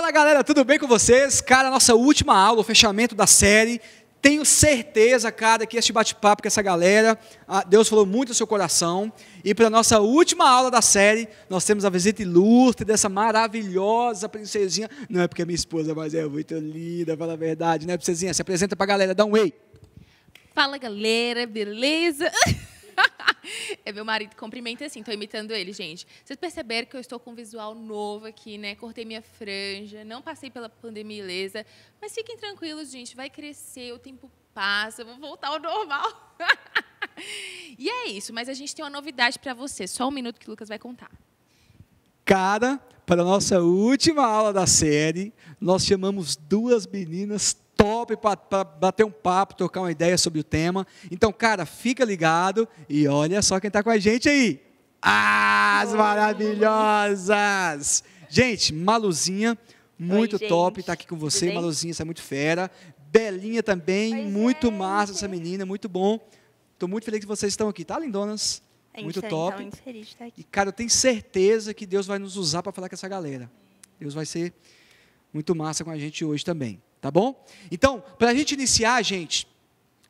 Fala galera, tudo bem com vocês? Cara, nossa última aula, o fechamento da série. Tenho certeza, cara, que este bate-papo com essa galera, ah, Deus falou muito no seu coração. E para a nossa última aula da série, nós temos a visita ilustre dessa maravilhosa princesinha. Não é porque é minha esposa, mas é muito linda, fala a verdade, né, princesinha? Se apresenta para a galera, dá um ei. Fala galera, beleza? é meu marido cumprimenta assim, tô imitando ele, gente. Vocês perceberam que eu estou com um visual novo aqui, né? Cortei minha franja, não passei pela pandemia ilesa. Mas fiquem tranquilos, gente, vai crescer, o tempo passa, eu vou voltar ao normal. e é isso, mas a gente tem uma novidade para você. Só um minuto que o Lucas vai contar. Cara, para a nossa última aula da série, nós chamamos duas meninas top para bater um papo, trocar uma ideia sobre o tema. Então, cara, fica ligado e olha só quem está com a gente aí. As maravilhosas! Gente, Maluzinha, muito Oi, top estar tá aqui com você. Maluzinha, você é muito fera. Belinha também, muito é, massa essa menina, muito bom. Estou muito feliz que vocês estão aqui, tá, lindonas? muito tá, top. Tá muito feliz de estar aqui. E, cara, eu tenho certeza que Deus vai nos usar para falar com essa galera. Deus vai ser muito massa com a gente hoje também. Tá bom? Então, para a gente iniciar, gente,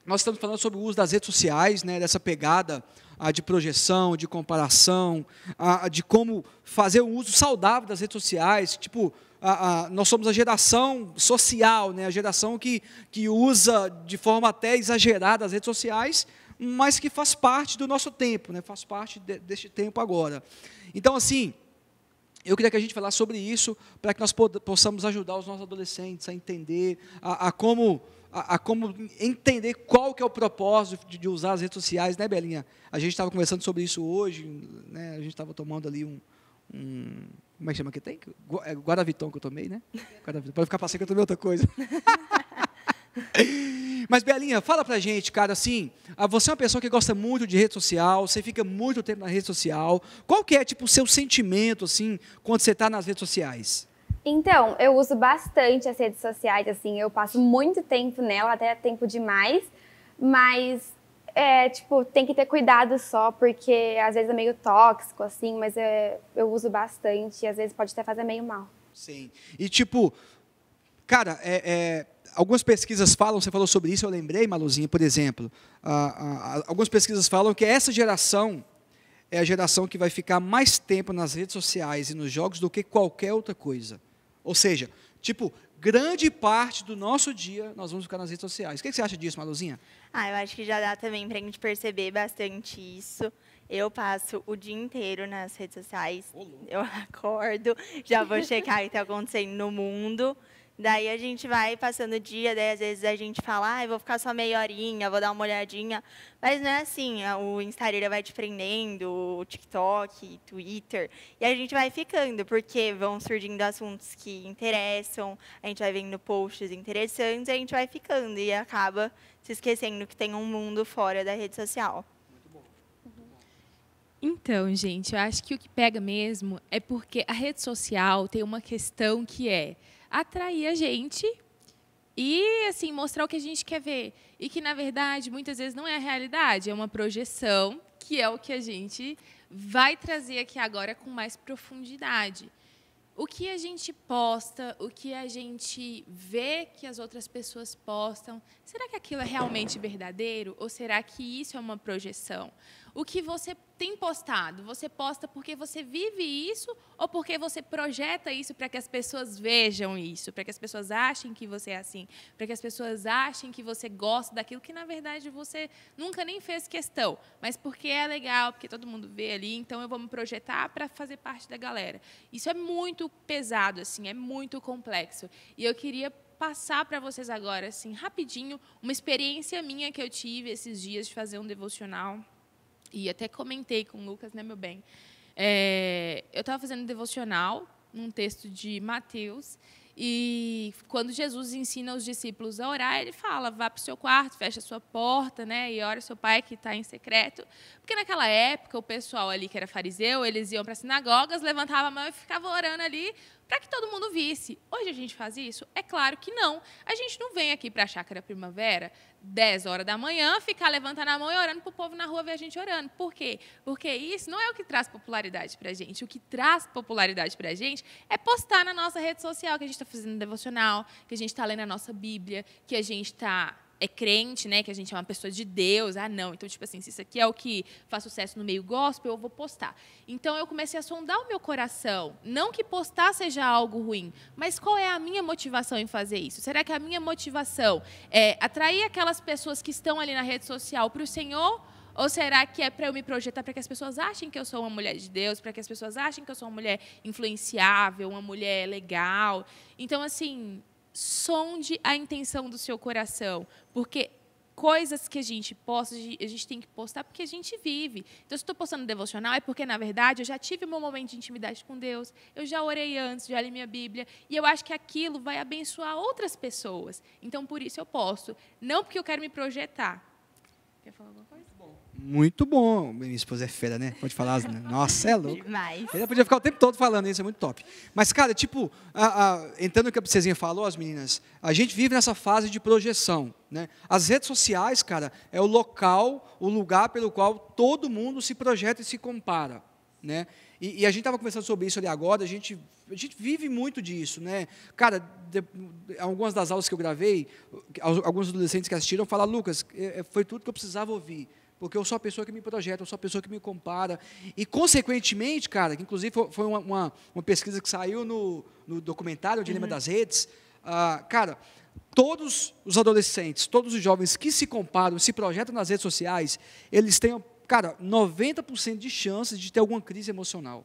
nós estamos falando sobre o uso das redes sociais, né, dessa pegada ah, de projeção, de comparação, ah, ah de como fazer um uso saudável das redes sociais. Tipo, ah, ah, nós somos a geração social, né, a geração que, que usa de forma até exagerada as redes sociais, mas que faz parte do nosso tempo, né, faz parte de, deste tempo agora. Então, assim, eu queria que a gente falasse sobre isso para que nós possamos ajudar os nossos adolescentes a entender, a, a como a, a, como entender qual que é o propósito de, de, usar as redes sociais, né, Belinha? A gente estava conversando sobre isso hoje, né? A gente estava tomando ali um, um, como é que chama que tem? É Guaraviton que eu tomei, né? Guaraviton. Pode ficar passando que eu tomei outra coisa. Mas Belinha, fala pra gente, cara, assim, ah, você é uma pessoa que gosta muito de rede social, você fica muito tempo na rede social. Qual que é, tipo, o seu sentimento, assim, quando você está nas redes sociais? Então, eu uso bastante as redes sociais, assim, eu passo muito tempo nela, até tempo demais, mas é, tipo, tem que ter cuidado só, porque às vezes é meio tóxico, assim, mas é, eu uso bastante e às vezes pode até fazer meio mal. Sim. E tipo, Cara, é, é, algumas pesquisas falam, você falou sobre isso, eu lembrei, Maluzinha, por exemplo. Ah, ah, ah, algumas pesquisas falam que essa geração é a geração que vai ficar mais tempo nas redes sociais e nos jogos do que qualquer outra coisa. Ou seja, tipo, grande parte do nosso dia nós vamos ficar nas redes sociais. O que você acha disso, Maluzinha? Ah, eu acho que já dá também para a gente perceber bastante isso. Eu passo o dia inteiro nas redes sociais. Olô. Eu acordo, já vou checar o que está acontecendo no mundo. Daí a gente vai passando o dia, daí às vezes a gente fala, ah, eu vou ficar só meia horinha, vou dar uma olhadinha. Mas não é assim, o Instagram vai te prendendo, o TikTok, Twitter, e a gente vai ficando, porque vão surgindo assuntos que interessam, a gente vai vendo posts interessantes, e a gente vai ficando e acaba se esquecendo que tem um mundo fora da rede social. Então, gente, eu acho que o que pega mesmo é porque a rede social tem uma questão que é atrair a gente e assim mostrar o que a gente quer ver e que na verdade muitas vezes não é a realidade, é uma projeção que é o que a gente vai trazer aqui agora com mais profundidade. O que a gente posta, o que a gente vê que as outras pessoas postam, será que aquilo é realmente verdadeiro ou será que isso é uma projeção? o que você tem postado? Você posta porque você vive isso ou porque você projeta isso para que as pessoas vejam isso, para que as pessoas achem que você é assim, para que as pessoas achem que você gosta daquilo que na verdade você nunca nem fez questão, mas porque é legal, porque todo mundo vê ali, então eu vou me projetar para fazer parte da galera. Isso é muito pesado assim, é muito complexo. E eu queria passar para vocês agora, assim, rapidinho, uma experiência minha que eu tive esses dias de fazer um devocional e até comentei com o Lucas, né, meu bem? É, eu estava fazendo um devocional num texto de Mateus e quando Jesus ensina os discípulos a orar, ele fala: vá para o seu quarto, feche a sua porta, né, e ore o seu pai que está em secreto. Porque naquela época o pessoal ali que era fariseu, eles iam para as sinagogas, levantavam a mão e ficavam orando ali para que todo mundo visse. Hoje a gente faz isso? É claro que não. A gente não vem aqui para a Chácara Primavera 10 horas da manhã, ficar levantando a mão e orando para o povo na rua ver a gente orando. Por quê? Porque isso não é o que traz popularidade para a gente. O que traz popularidade para a gente é postar na nossa rede social que a gente está fazendo devocional, que a gente está lendo a nossa Bíblia, que a gente está é crente, né, que a gente é uma pessoa de Deus. Ah, não. Então, tipo assim, se isso aqui é o que faz sucesso no meio gospel, eu vou postar. Então, eu comecei a sondar o meu coração. Não que postar seja algo ruim, mas qual é a minha motivação em fazer isso? Será que a minha motivação é atrair aquelas pessoas que estão ali na rede social para o Senhor? Ou será que é para eu me projetar para que as pessoas achem que eu sou uma mulher de Deus, para que as pessoas achem que eu sou uma mulher influenciável, uma mulher legal? Então, assim, sonde a intenção do seu coração, porque coisas que a gente posta, a gente tem que postar porque a gente vive. Então, se estou postando devocional, é porque, na verdade, eu já tive um momento de intimidade com Deus, eu já orei antes, já li minha Bíblia, e eu acho que aquilo vai abençoar outras pessoas. Então, por isso eu posto. Não porque eu quero me projetar. Quer falar alguma coisa? Muito bom. Minha esposa é fera, né? Pode falar né? Nossa, é louco. Demais. Ela podia ficar o tempo todo falando isso, é muito top. Mas, cara, tipo, a, a, entrando no que a Princesinha falou, as meninas, a gente vive nessa fase de projeção. Né? As redes sociais, cara, é o local, o lugar pelo qual todo mundo se projeta e se compara. Né? E, e, a gente estava conversando sobre isso ali agora, a gente, a gente vive muito disso, né? Cara, de, algumas das aulas que eu gravei, alguns adolescentes que assistiram falaram, Lucas, é, é, foi tudo que eu precisava ouvir porque eu sou a pessoa que me projeta, eu sou a pessoa que me compara. E, consequentemente, cara, que inclusive foi uma, uma, uma pesquisa que saiu no, no documentário O Dilema uhum. das Redes, ah, cara, todos os adolescentes, todos os jovens que se comparam, se projetam nas redes sociais, eles têm, cara, 90% de chances de ter alguma crise emocional.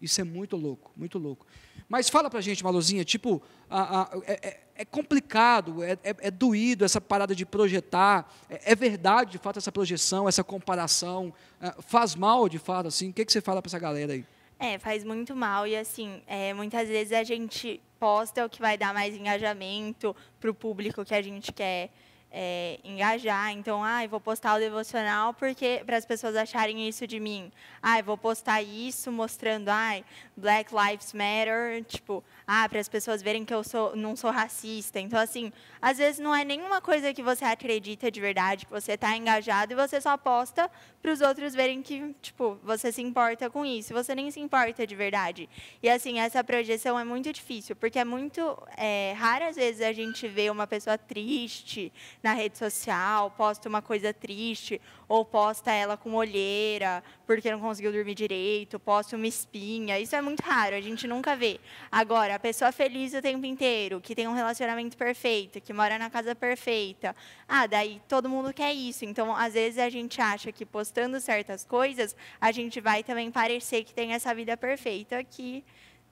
Isso é muito louco, muito louco. Mas fala para a gente, Maluzinha, tipo, a, a, é, é, é, complicado, é, é, é, doído essa parada de projetar, é, é verdade, de fato, essa projeção, essa comparação, é, faz mal, de fato, assim, o que, que você fala para essa galera aí? É, faz muito mal e, assim, muitas vezes a gente posta o que vai dar mais engajamento para o público que a gente quer, é, engajar. Então, ah, vou postar o devocional porque para as pessoas acharem isso de mim. Ah, vou postar isso mostrando, ai, Black Lives Matter, tipo, ah, para as pessoas verem que eu sou, não sou racista. Então, assim, às vezes não é nenhuma coisa que você acredita de verdade, que você está engajado e você só posta para os outros verem que, tipo, você se importa com isso. Você nem se importa de verdade. E assim, essa projeção é muito difícil, porque é muito é, raro às vezes a gente ver uma pessoa triste, na rede social, posta uma coisa triste, ou posta ela com olheira, porque não conseguiu dormir direito, posta uma espinha. Isso é muito raro, a gente nunca vê. Agora, a pessoa feliz o tempo inteiro, que tem um relacionamento perfeito, que mora na casa perfeita. Ah, daí todo mundo quer isso. Então, às vezes a gente acha que postando certas coisas, a gente vai também parecer que tem essa vida perfeita que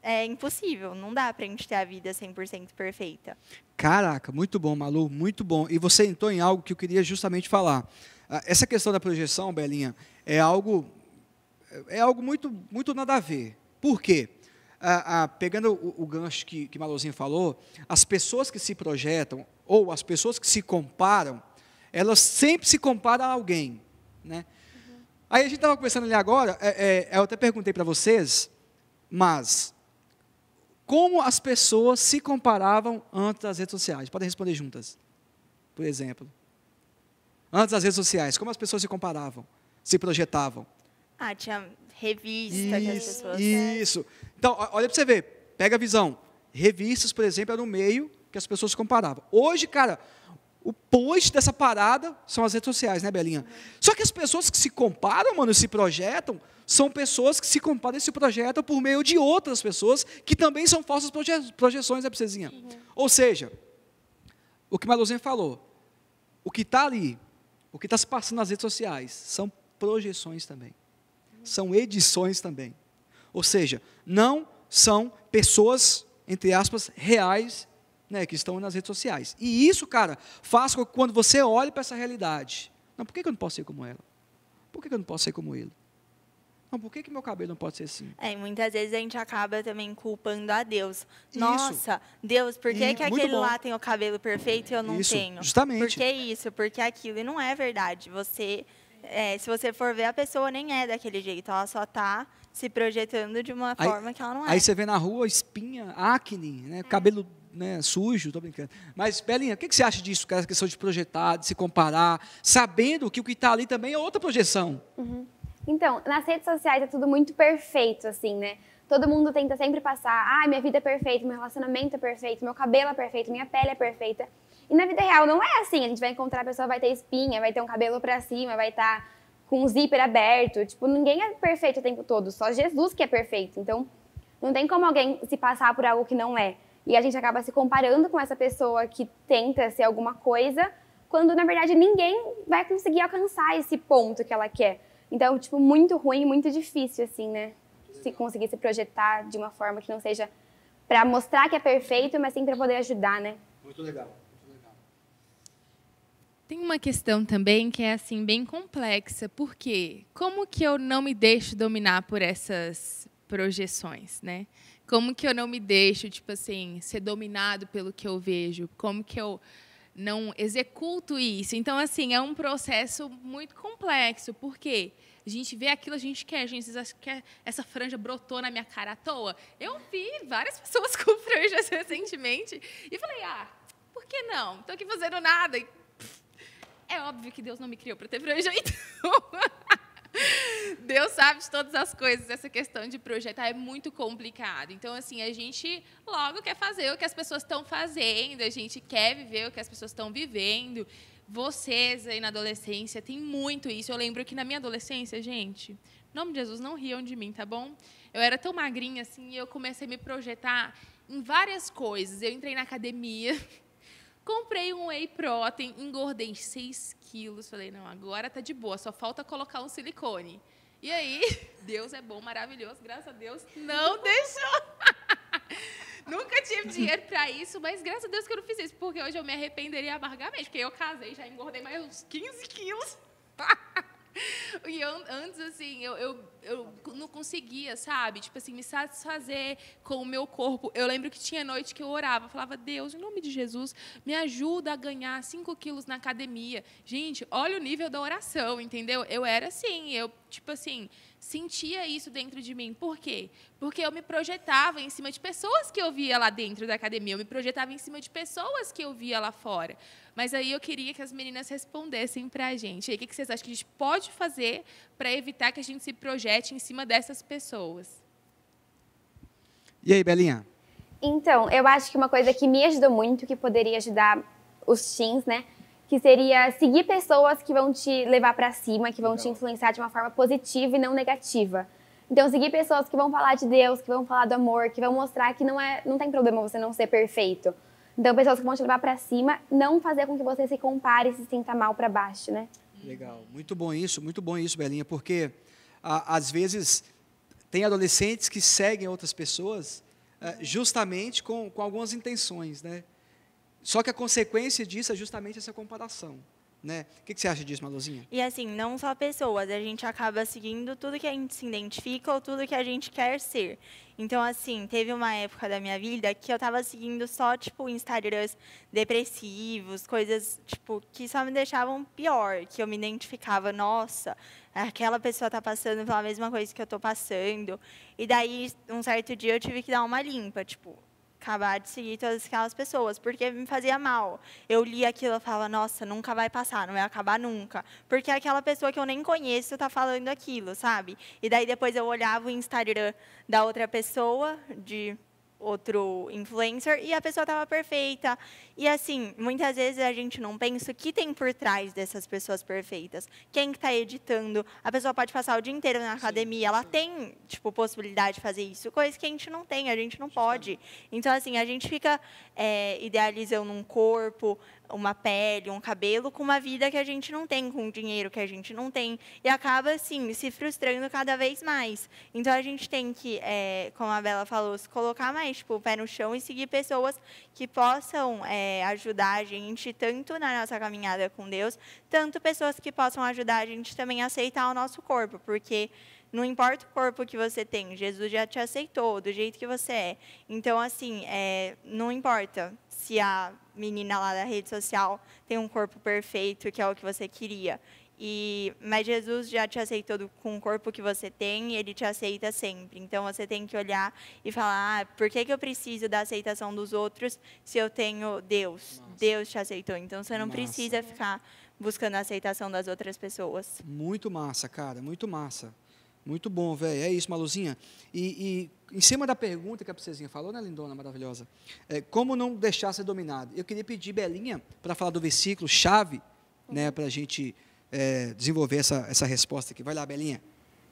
é impossível, não dá para a gente ter a vida 100% perfeita. Caraca, muito bom, Malu, muito bom. E você entrou em algo que eu queria justamente falar. Ah, essa questão da projeção, Belinha, é algo é algo muito muito nada a ver. Por quê? Ah, ah, pegando o, o, gancho que, que Maluzinho falou, as pessoas que se projetam ou as pessoas que se comparam, elas sempre se comparam a alguém, né? Uhum. Aí a gente estava conversando ali agora, é, é, eu até perguntei para vocês, mas como as pessoas se comparavam antes das redes sociais. Podem responder juntas. Por exemplo, antes das redes sociais, como as pessoas se comparavam, se projetavam? Ah, tinha revista isso, que as pessoas. Isso. Então, olha para você ver, pega a visão. Revistas, por exemplo, era o meio que as pessoas se comparavam. Hoje, cara, o post dessa parada são as redes sociais, né, Belinha? Uhum. Só que as pessoas que se comparam, mano, se projetam, são pessoas que se comparam e se projetam por meio de outras pessoas que também são falsas proje projeções, né, Princesinha? Uhum. Ou seja, o que Maluzinha falou, o que está ali, o que está se passando nas redes sociais, são projeções também, uhum. são edições também. Ou seja, não são pessoas, entre aspas, reais né, que estão nas redes sociais. E isso, cara, faz com que quando você olhe para essa realidade, não, por que eu não posso ser como ela? Por que eu não posso ser como ele? Mas por que, que meu cabelo não pode ser assim? É, muitas vezes a gente acaba também culpando a Deus. Isso. Nossa, Deus, por que, e, hum, que aquele bom. lá tem o cabelo perfeito e eu não isso, tenho? Justamente. Por que isso? Por que aquilo? E não é verdade. Você, é, se você for ver, a pessoa nem é daquele jeito. Ela só está se projetando de uma aí, forma que ela não é. Aí você vê na rua espinha, acne, né, é. cabelo né, sujo, tô brincando. Mas, Belinha, o que, que você acha disso, cara, essa questão de projetar, de se comparar, sabendo que o que está ali também é outra projeção? Uhum. Então, nas redes sociais é tudo muito perfeito, assim, né? Todo mundo tenta sempre passar, ah, minha vida é perfeita, meu relacionamento é perfeito, meu cabelo é perfeito, minha pele é perfeita. E na vida real não é assim. A gente vai encontrar a pessoa, vai ter espinha, vai ter um cabelo pra cima, vai estar tá com um zíper aberto. Tipo, ninguém é perfeito o tempo todo, só Jesus que é perfeito. Então, não tem como alguém se passar por algo que não é. E a gente acaba se comparando com essa pessoa que tenta ser alguma coisa, quando na verdade ninguém vai conseguir alcançar esse ponto que ela quer. Então, tipo, muito ruim, muito difícil, assim, né? Se conseguir se projetar de uma forma que não seja para mostrar que é perfeito, mas sim para poder ajudar, né? Muito legal. muito legal. Tem uma questão também que é assim bem complexa, porque como que eu não me deixo dominar por essas projeções, né? Como que eu não me deixo, tipo assim, ser dominado pelo que eu vejo? Como que eu não executo isso. Então, assim, é um processo muito complexo, porque a gente vê aquilo, a gente quer, a gente quer é- essa franja brotou na minha cara à toa. Eu vi várias pessoas com franjas recentemente e falei, ah, por que não? Estou aqui fazendo nada. E, pff, é óbvio que Deus não me criou para ter franja, então... Deus sabe de todas as coisas. Essa questão de projetar é muito complicado. Então, assim, a gente logo quer fazer o que as pessoas estão fazendo, a gente quer viver o que as pessoas estão vivendo. Vocês aí na adolescência tem muito isso. Eu lembro que na minha adolescência, gente, em nome de Jesus, não riam de mim, tá bom? Eu era tão magrinha assim e eu comecei a me projetar em várias coisas. Eu entrei na academia. Comprei um whey protein, engordei 6 quilos. Falei, não, agora tá de boa, só falta colocar um silicone. E aí, Deus é bom, maravilhoso, graças a Deus, não deixou. Nunca tive dinheiro para isso, mas graças a Deus que eu não fiz isso, porque hoje eu me arrependeria amargamente, porque eu casei, já engordei mais uns 15 quilos. E eu, antes, assim, eu, eu, eu, não conseguia, sabe? Tipo assim, me satisfazer com o meu corpo. Eu lembro que tinha noite que eu orava, falava, Deus, em nome de Jesus, me ajuda a ganhar 5 quilos na academia. Gente, olha o nível da oração, entendeu? Eu era assim, eu, tipo assim, sentia isso dentro de mim. Por quê? Porque eu me projetava em cima de pessoas que eu via lá dentro da academia, eu me projetava em cima de pessoas que eu via lá fora. Mas aí eu queria que as meninas respondessem para a gente. E aí, o que vocês acham que a gente pode fazer para evitar que a gente se projete em cima dessas pessoas? E aí, Belinha? Então, eu acho que uma coisa que me ajudou muito, que poderia ajudar os teens, né? Que seria seguir pessoas que vão te levar para cima, que vão te influenciar de uma forma positiva e não negativa. Então, seguir pessoas que vão falar de Deus, que vão falar do amor, que vão mostrar que não, é, não tem problema você não ser perfeito. Então, pessoas que vão te levar para cima, não fazer com que você se compare e se sinta mal para baixo, né? Legal, muito bom isso, muito bom isso, Belinha, porque a, às vezes tem adolescentes que seguem outras pessoas eh, justamente com, com algumas intenções, né? Só que a consequência disso é justamente essa comparação. Né? O que, que, você acha disso, Maluzinha? E assim, não só pessoas, a gente acaba seguindo tudo que a gente se identifica ou tudo que a gente quer ser. Então, assim, teve uma época da minha vida que eu estava seguindo só, tipo, Instagrams depressivos, coisas, tipo, que só me deixavam pior, que eu me identificava, nossa, aquela pessoa está passando pela mesma coisa que eu estou passando. E daí, um certo dia, eu tive que dar uma limpa, tipo, acabar de seguir todas aquelas pessoas, porque me fazia mal. Eu li aquilo e falava, nossa, nunca vai passar, não vai acabar nunca. Porque aquela pessoa que eu nem conheço está falando aquilo, sabe? E daí depois eu olhava o Instagram da outra pessoa, de outro influencer, e a pessoa estava perfeita, e assim, muitas vezes a gente não pensa o que tem por trás dessas pessoas perfeitas. Quem está editando? A pessoa pode passar o dia inteiro na academia, ela tem, tipo, possibilidade de fazer isso, coisa que a gente não tem, a gente não pode. Então, assim, a gente fica é, idealizando um corpo, uma pele, um cabelo, com uma vida que a gente não tem, com o dinheiro que a gente não tem, e acaba, assim, se frustrando cada vez mais. Então, a gente tem que, é, como a Bela falou, se colocar mais, tipo, o pé no chão e seguir pessoas que possam... É, eh, ajudar a gente tanto na nossa caminhada com Deus, tanto pessoas que possam ajudar a gente também a aceitar o nosso corpo, porque não importa o corpo que você tem, Jesus já te aceitou do jeito que você é. Então, assim, é, não importa se a menina lá da rede social tem um corpo perfeito, que é o que você queria. E, mas Jesus já te aceitou com o corpo que você tem e ele te aceita sempre. Então você tem que olhar e falar: ah, por que, que eu preciso da aceitação dos outros se eu tenho Deus? Nossa. Deus te aceitou. Então você não precisa ficar buscando a aceitação das outras pessoas. Muito massa, cara, muito massa. Muito bom, velho. É isso, Maluzinha. E, e, em cima da pergunta que a Princesinha falou, né, lindona, maravilhosa? É, como não deixar ser dominado? Eu queria pedir Belinha para falar do versículo chave, né, uhum. para a gente é, desenvolver essa, essa resposta aqui. Vai lá, Belinha.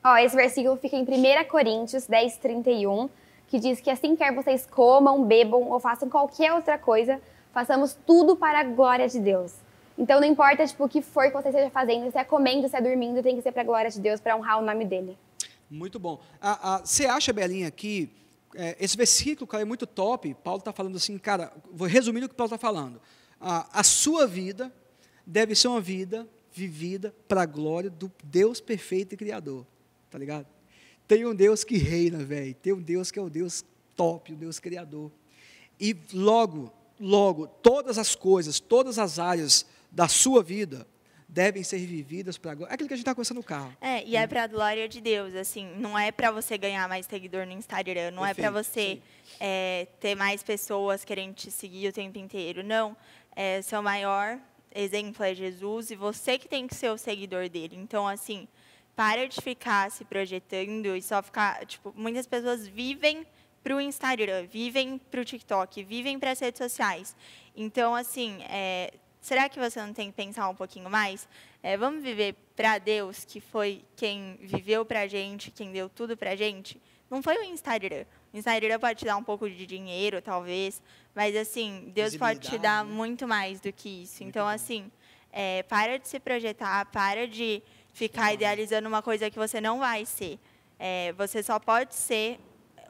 Ó, esse versículo fica em 1 Coríntios 10, 31, que diz que assim quer vocês comam, bebam ou façam qualquer outra coisa, façamos tudo para a glória de Deus. Então não importa tipo, o que for que você esteja fazendo, se é comendo, se é dormindo, tem que ser para a glória de Deus, para honrar o nome dele. Muito bom. Você acha, Belinha, que é, esse versículo cara, é muito top? Paulo está falando assim, cara, vou resumir o que Paulo está falando. a sua vida deve ser uma vida vivida para a glória do Deus perfeito e criador, tá ligado? Tem um Deus que reina, velho. Tem um Deus que é o Deus top, o Deus criador. E logo, logo, todas as coisas, todas as áreas da sua vida devem ser vividas para a glória. É aquilo que a gente está conversando no carro. É, e é né? para a glória de Deus, assim. Não é para você ganhar mais seguidor no Instagram, não é Perfeito, é para você é, ter mais pessoas querendo te seguir o tempo inteiro. Não. É, seu maior exemplo é Jesus e você que tem que ser o seguidor dele. Então, assim, para de ficar se projetando e só ficar. Tipo, muitas pessoas vivem para o Instagram, vivem para o TikTok, vivem para as redes sociais. Então, assim, é, será que você não tem que pensar um pouquinho mais? É, vamos viver para Deus, que foi quem viveu para a gente, quem deu tudo para a gente? Não foi o Instagram, Insider pode te dar um pouco de dinheiro, talvez, mas assim, Deus pode te dar né? muito mais do que isso. então, assim, é, para de se projetar, para de ficar idealizando uma coisa que você não vai ser. É, você só pode ser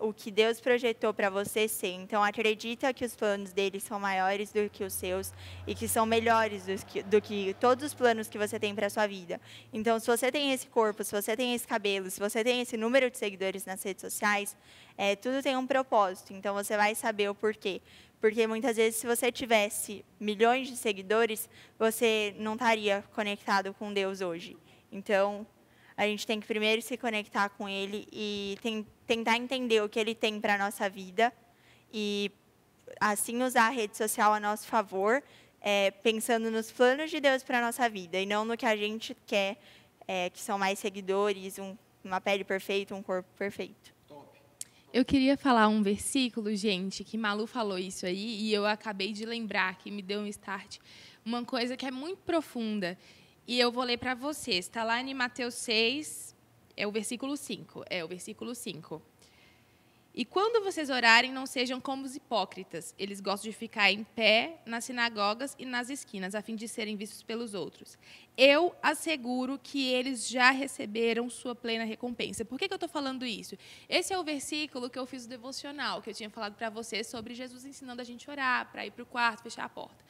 o que Deus projetou para você ser. Então, acredita que os planos dele são maiores do que os seus e que são melhores do que, do que todos os planos que você tem para sua vida. Então, se você tem esse corpo, se você tem esse cabelo, se você tem esse número de seguidores nas redes sociais, é, tudo tem um propósito. Então, você vai saber o porquê. Porque muitas vezes, se você tivesse milhões de seguidores, você não estaria conectado com Deus hoje. Então, a gente tem que primeiro se conectar com Ele e tem, tentar entender o que ele tem para a nossa vida e, assim, usar a rede social a nosso favor, é, pensando nos planos de Deus para a nossa vida e não no que a gente quer, é, que são mais seguidores, um, uma pele perfeita, um corpo perfeito. Eu queria falar um versículo, gente, que Malu falou isso aí e eu acabei de lembrar que me deu um start, uma coisa que é muito profunda. E eu vou ler para vocês. Está lá em Mateus 6, é o versículo 5. É o versículo 5. E quando vocês orarem, não sejam como os hipócritas. Eles gostam de ficar em pé nas sinagogas e nas esquinas, a fim de serem vistos pelos outros. Eu asseguro que eles já receberam sua plena recompensa. Por que, que eu estou falando isso? Esse é o versículo que eu fiz o devocional, que eu tinha falado para vocês sobre Jesus ensinando a gente a orar, para ir para o quarto, fechar a porta.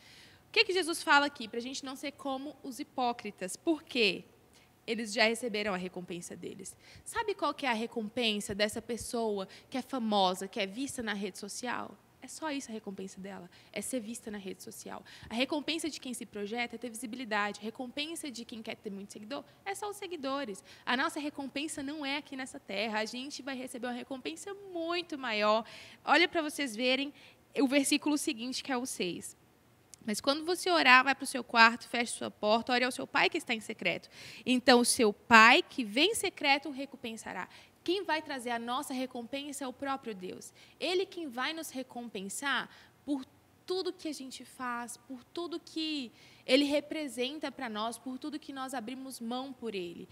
O que, que Jesus fala aqui? Para a gente não ser como os hipócritas. Por quê? eles já receberam a recompensa deles. Sabe qual que é a recompensa dessa pessoa que é famosa, que é vista na rede social? É só isso a recompensa dela, é ser vista na rede social. A recompensa de quem se projeta é ter visibilidade. A recompensa de quem quer ter muito seguidor é só os seguidores. A nossa recompensa não é aqui nessa terra. A gente vai receber uma recompensa muito maior. Olha para vocês verem o versículo seguinte, que é o 6. Mas quando você orar, vai para o seu quarto, feche sua porta, ore ao seu pai que está em secreto. Então, o seu pai que vem em secreto recompensará. Quem vai trazer a nossa recompensa é o próprio Deus. Ele quem vai nos recompensar por tudo que a gente faz, por tudo que ele representa para nós, por tudo que nós abrimos mão por ele.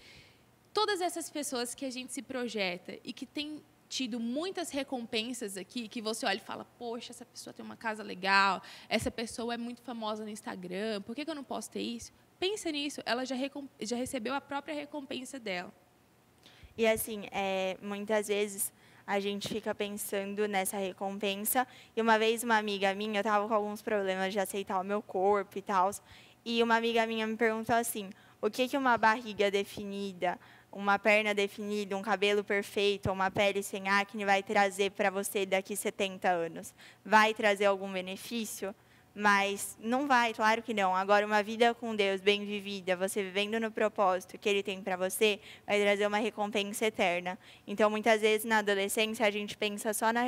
Todas essas pessoas que a gente se projeta e que tem tido muitas recompensas aqui que você olha e fala: Poxa, essa pessoa tem uma casa legal, essa pessoa é muito famosa no Instagram, por que, eu não posso ter isso? Pensa nisso, ela já, já recebeu a própria recompensa dela. E assim, é, muitas vezes a gente fica pensando nessa recompensa. E uma vez uma amiga minha, eu estava com alguns problemas de aceitar o meu corpo e tal, e uma amiga minha me perguntou assim: o que, que uma barriga definida uma perna definida, um cabelo perfeito, uma pele sem acne vai trazer para você daqui 70 anos? Vai trazer algum benefício? Mas não vai, claro que não. Agora, uma vida com Deus bem vivida, você vivendo no propósito que Ele tem para você, vai trazer uma recompensa eterna. Então, muitas vezes na adolescência, a gente pensa só na,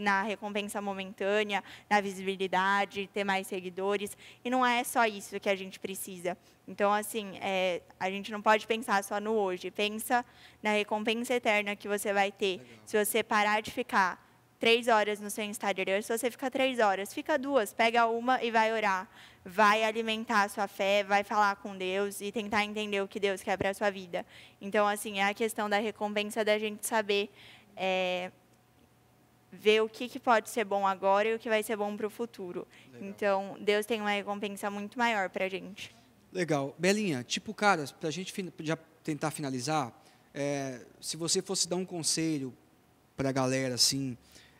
na recompensa momentânea, na visibilidade, ter mais seguidores. E não é só isso que a gente precisa. Então, assim, é, a gente não pode pensar só no hoje. Pensa na recompensa eterna que você vai ter Legal. se você parar de ficar três horas no seu Instagram, se você fica três horas, fica duas, pega uma e vai orar. Vai alimentar a sua fé, vai falar com Deus e tentar entender o que Deus quer para a sua vida. Então, assim, é a questão da recompensa da gente saber é, ver o que, que pode ser bom agora e o que vai ser bom para o futuro. Legal. Então, Deus tem uma recompensa muito maior para a gente. Legal. Belinha, tipo, cara, para a gente já tentar finalizar, é, se você fosse dar um conselho para a galera, assim,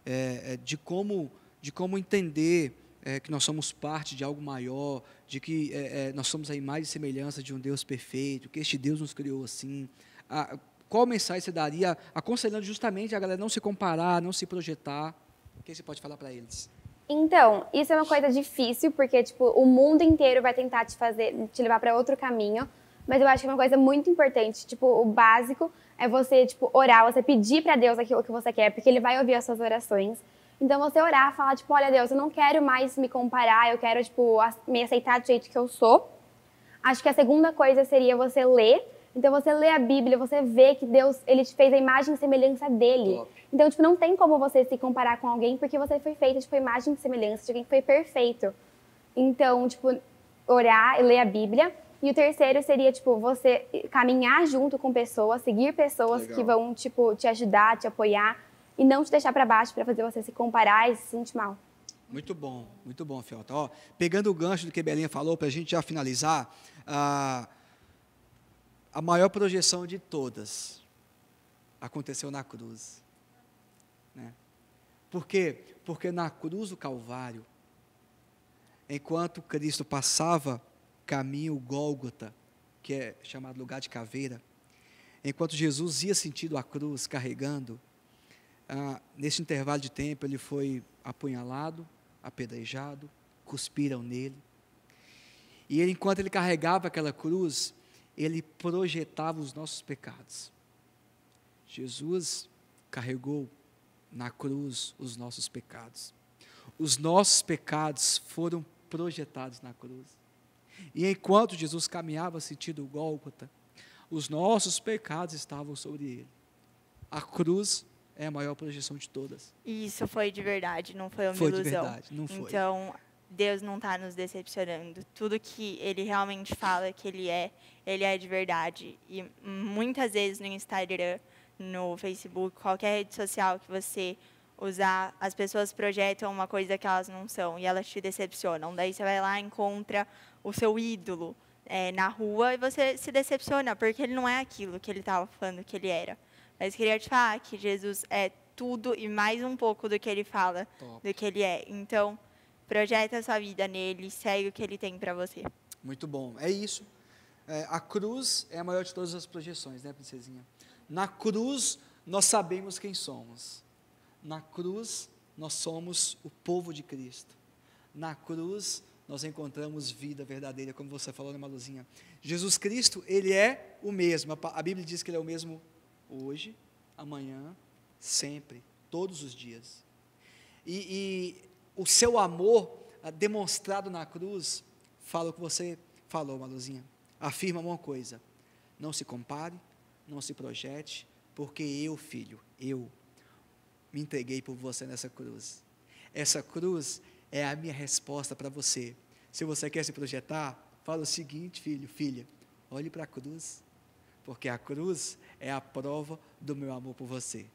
é, é, de, como, de como entender é, que nós somos parte de algo maior, de que é, é, nós somos a imagem e semelhança de um Deus perfeito, que este Deus nos criou assim. A, qual mensagem você daria aconselhando justamente a galera não se comparar, não se projetar? O que você pode falar para eles? Então, isso é uma coisa difícil, porque tipo, o mundo inteiro vai tentar te fazer te levar para outro caminho, mas eu acho que é uma coisa muito importante, tipo, o básico é você, tipo, orar, você pedir para Deus aquilo que você quer, porque ele vai ouvir as suas orações. Então você orar, falar tipo, olha Deus, eu não quero mais me comparar, eu quero tipo me aceitar do jeito que eu sou. Acho que a segunda coisa seria você ler. Então você lê a Bíblia, você vê que Deus, ele te fez a imagem e semelhança dele. Então tipo, não tem como você se comparar com alguém porque você foi feita tipo a imagem e semelhança de alguém que foi perfeito. Então, tipo, orar e ler a Bíblia e o terceiro seria, tipo, você caminhar junto com pessoas, seguir pessoas Legal. que vão, tipo, te ajudar, te apoiar e não te deixar para baixo para fazer você se comparar e se sentir mal. Muito bom, muito bom, Fiota. Ó, pegando o gancho do que a Belinha falou, para a gente já finalizar, a, a maior projeção de todas aconteceu na cruz. Né? Por quê? Porque na cruz do Calvário, enquanto Cristo passava caminho Gólgota, que é chamado lugar de caveira, enquanto Jesus ia sentindo a cruz carregando, ah, nesse intervalo de tempo ele foi apunhalado, apedrejado, cuspiram nele. E ele, enquanto ele carregava aquela cruz, ele projetava os nossos pecados. Jesus carregou na cruz os nossos pecados. Os nossos pecados foram projetados na cruz. E enquanto Jesus caminhava sentido o Gólgota, os nossos pecados estavam sobre ele. A cruz é a maior projeção de todas. E isso foi de verdade, não foi uma foi ilusão. Foi de verdade, não foi. Então, Deus não está nos decepcionando. Tudo que Ele realmente fala que Ele é, Ele é de verdade. E muitas vezes no Instagram, no Facebook, qualquer rede social que você usar. As pessoas projetam uma coisa que elas não são e elas te decepcionam. Daí você vai lá encontra o seu ídolo é, na rua e você se decepciona porque ele não é aquilo que ele estava falando que ele era. Mas queria te falar que Jesus é tudo e mais um pouco do que ele fala, Top. do que ele é. Então, projeta a sua vida nele, segue o que ele tem para você. Muito bom. É isso. É, a cruz é a maior de todas as projeções, né, princesinha? Na cruz nós sabemos quem somos. Na cruz, nós somos o povo de Cristo. Na cruz, nós encontramos vida verdadeira, como você falou, né, Maluzinha? Jesus Cristo, Ele é o mesmo. A Bíblia diz que Ele é o mesmo hoje, amanhã, sempre, todos os dias. E, e o seu amor ah, demonstrado na cruz, fala o que você falou, Maluzinha. Afirma uma coisa: não se compare, não se projete, porque eu, filho, eu me entreguei por você nessa cruz. Essa cruz é a minha resposta para você. Se você quer se projetar, fala o seguinte, filho, filha, olhe para a cruz, porque a cruz é a prova do meu amor por você.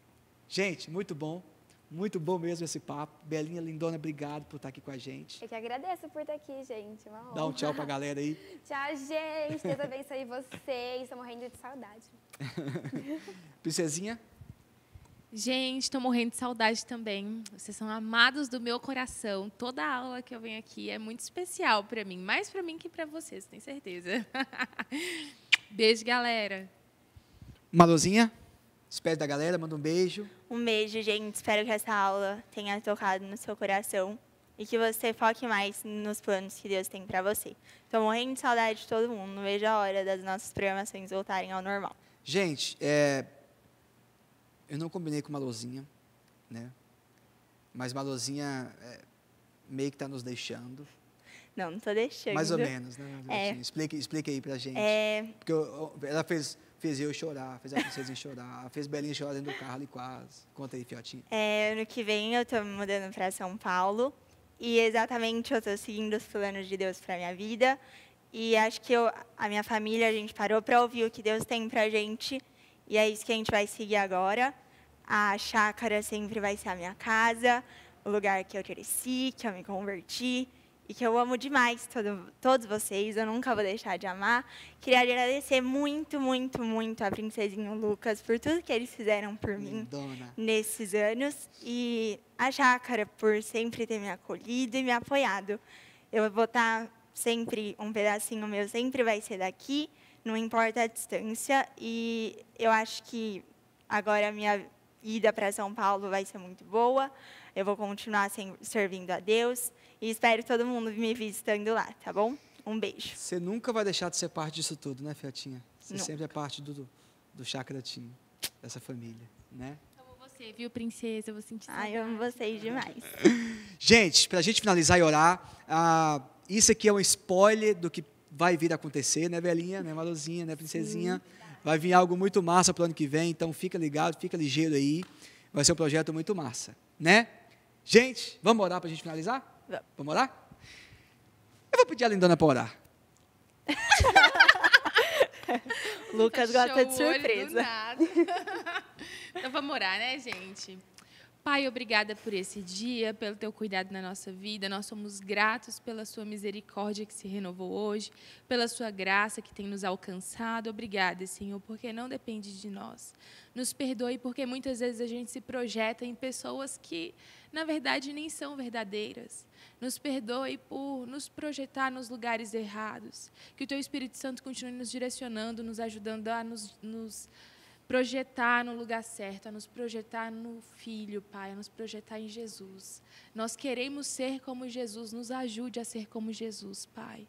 Gente, muito bom. Muito bom mesmo esse papo. Belinha Lindona, obrigado por estar aqui com a gente. Eu que agradeço por estar aqui, gente. Uma honra. Dá um tchau pra galera aí. tchau, gente. Deus abençoe vocês. Estou morrendo de saudade. Princesinha? Gente, estou morrendo de saudade também. Vocês são amados do meu coração. Toda aula que eu venho aqui é muito especial para mim, mais para mim que para vocês, tenho certeza. beijo, galera. Maluzinha, espera da galera, manda um beijo. Um beijo, gente. Espero que essa aula tenha tocado no seu coração e que você foque mais nos planos que Deus tem para você. Estou morrendo de saudade de todo mundo. Não vejo a hora das nossas programações voltarem ao normal. Gente, é eu não combinei com uma luzinha, né? Mas uma luzinha é, meio que está nos deixando. Não, não estou deixando. Mais ou menos, né? É. Explica, aí aí a gente. É... Porque eu, ela fez, fez eu chorar, fez a princesa chorar, fez Belinha chorar dentro do carro ali quase. Conta aí, fiotinha. É, ano que vem eu estou me mudando para São Paulo e exatamente eu estou seguindo os planos de Deus para minha vida. E acho que eu, a minha família, a gente parou para ouvir o que Deus tem para gente. E é isso que a gente vai seguir agora. A chácara sempre vai ser a minha casa, o lugar que eu cresci, que eu me converti e que eu amo demais todo, todos vocês, eu nunca vou deixar de amar. Queria agradecer muito, muito, muito a princesinha Lucas por tudo que eles fizeram por Lindona. mim nesses anos e a Chácara por sempre ter me acolhido e me apoiado. Eu vou estar sempre, um pedacinho meu sempre vai ser daqui, não importa a distância, e eu acho que agora a minha ida para São Paulo vai ser muito boa. Eu vou continuar sem, servindo a Deus e espero todo mundo me visitando lá, tá bom? Um beijo. Você nunca vai deixar de ser parte disso tudo, né, Fiatinha? Você nunca. sempre é parte do, do Chakra Team, dessa família, né? Amo você, viu, princesa? Eu vou sentir. Ai, eu amo vocês demais. gente, para a gente finalizar e orar, isso aqui é um spoiler do que vai vir a acontecer, né, velhinha, né, maluzinha, né, princesinha? Sim. Vai vir algo muito massa para o ano que vem, então fica ligado, fica ligeiro aí. Vai ser um projeto muito massa, né? Gente, vamos orar para a gente finalizar? Não. Vamos orar? Eu vou pedir a Lindona para orar. Lucas gosta de surpresa. então vamos orar, né, gente? Pai, obrigada por esse dia, pelo teu cuidado na nossa vida. Nós somos gratos pela sua misericórdia que se renovou hoje, pela sua graça que tem nos alcançado. Obrigada, Senhor, porque não depende de nós. Nos perdoe porque muitas vezes a gente se projeta em pessoas que, na verdade, nem são verdadeiras. Nos perdoe por nos projetar nos lugares errados. Que o teu Espírito Santo continue nos direcionando, nos ajudando a nos, nos projetar no lugar certo, a nos projetar no Filho, Pai, a nos projetar em Jesus. Nós queremos ser como Jesus, nos ajude a ser como Jesus, Pai.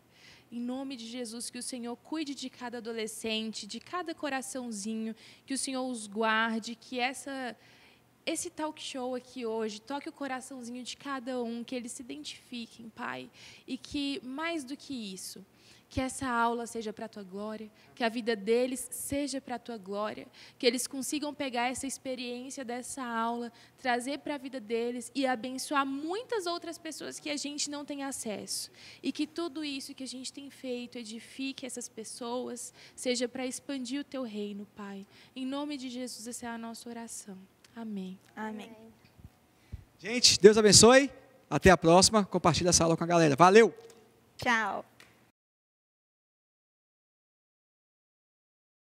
Em nome de Jesus, que o Senhor cuide de cada adolescente, de cada coraçãozinho, que o Senhor os guarde, que essa esse talk show aqui hoje toque o coraçãozinho de cada um, que eles se identifiquem, Pai, e que mais do que isso, que essa aula seja para a tua glória, que a vida deles seja para a tua glória, que eles consigam pegar essa experiência dessa aula, trazer para a vida deles e abençoar muitas outras pessoas que a gente não tem acesso. E que tudo isso que a gente tem feito edifique essas pessoas, seja para expandir o teu reino, Pai. Em nome de Jesus, essa é a nossa oração. Amém. Amém. Gente, Deus abençoe. Até a próxima. Compartilha essa aula com a galera. Valeu! Tchau!